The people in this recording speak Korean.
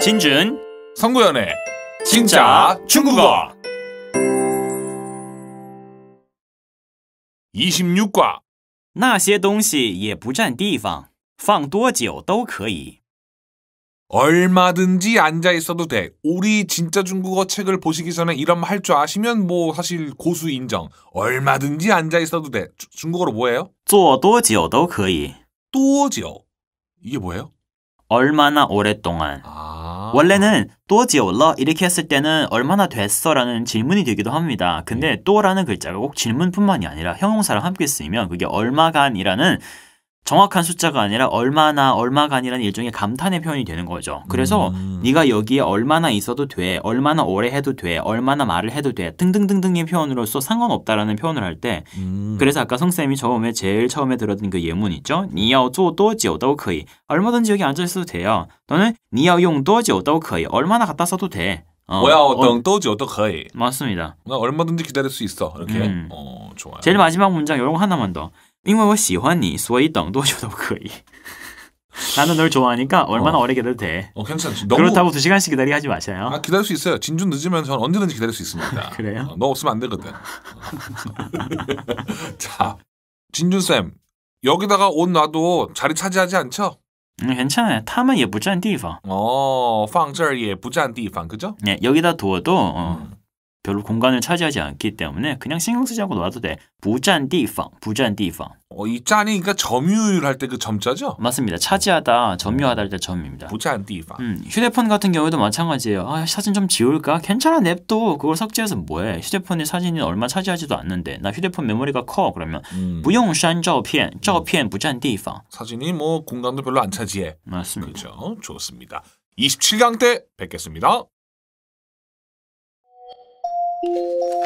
진준 성구연의 진짜 중국어 26과 那些东西也不占地方放多久都可以 얼마든지 앉아 있어도 돼. 우리 진짜 중국어 책을 보시기 전에 이런 말할줄 아시면 뭐 사실 고수 인정. 얼마든지 앉아 있어도 돼. 주, 중국어로 뭐예요? 坐多久都可以.多久? 이게 뭐예요? 얼마나 오랫동안. 아. 원래는 또지올러 이렇게 했을 때는 얼마나 됐어라는 질문이 되기도 합니다. 근데 네. 또라는 글자가 꼭 질문뿐만이 아니라 형용사랑 함께 쓰이면 그게 얼마간이라는 정확한 숫자가 아니라 얼마나 얼마간이라는 일종의 감탄의 표현이 되는 거죠. 그래서 음. 네가 여기에 얼마나 있어도 돼, 얼마나 오래 해도 돼, 얼마나 말을 해도 돼 등등등등의 표현으로서 상관없다라는 표현을 할때 음. 그래서 아까 성쌤이 처음에 제일 처음에 들었던 그 예문 있죠. 니야쪼또지오다오이 얼마든지 여기 앉아 있어도 돼요. 또는 니야용또지오다오이 얼마나 갖다 써도 돼. 어, 뭐야 어떤 또지 어떡해 맞습니다. 얼마든지 기다릴 수 있어 이렇게. 음. 어 좋아요. 제일 마지막 문장 이런 거 하나만 더. 因为我喜欢你，所以等多久都可以. 나는 널 좋아하니까 얼마나 어. 려 기다려도 돼. 어, 괜찮지. 그렇다고 두 시간씩 기다리하지 마세요. 아, 기다릴 수 있어요. 진주 늦으면 전 언제든지 기다릴 수 있습니다. 그래요? 어, 너 없으면 안 되거든. 자, 진준 쌤 여기다가 옷 놔도 자리 차지하지 않죠? 음, 괜찮아요. 타면 예쁘지 않디파. 어, 放这儿也不占地方, 그죠? 네, 예, 여기다 두어도 어, 음. 별로 공간을 차지하지 않기 때문에 그냥 신경 쓰지 않고 놔도 돼. 부잔디팡, 부잔디팡. 어, 이 짠이 그러니까 점유율 할 때 그 점자죠? 맞습니다. 차지하다, 점유하다 할 때 점입니다. 부잔디팡. 음, 휴대폰 같은 경우도 마찬가지예요. 아, 사진 좀 지울까? 괜찮아, 냅둬. 그걸 삭제해서 뭐해? 휴대폰에 사진이 얼마 차지하지도 않는데 나 휴대폰 메모리가 커. 그러면 음. 부용산照片, 照片 음. 부잔디팡. 사진이 뭐 공간도 별로 안 차지해. 맞습니다. 그렇죠. 좋습니다. 27강 때 뵙겠습니다. Música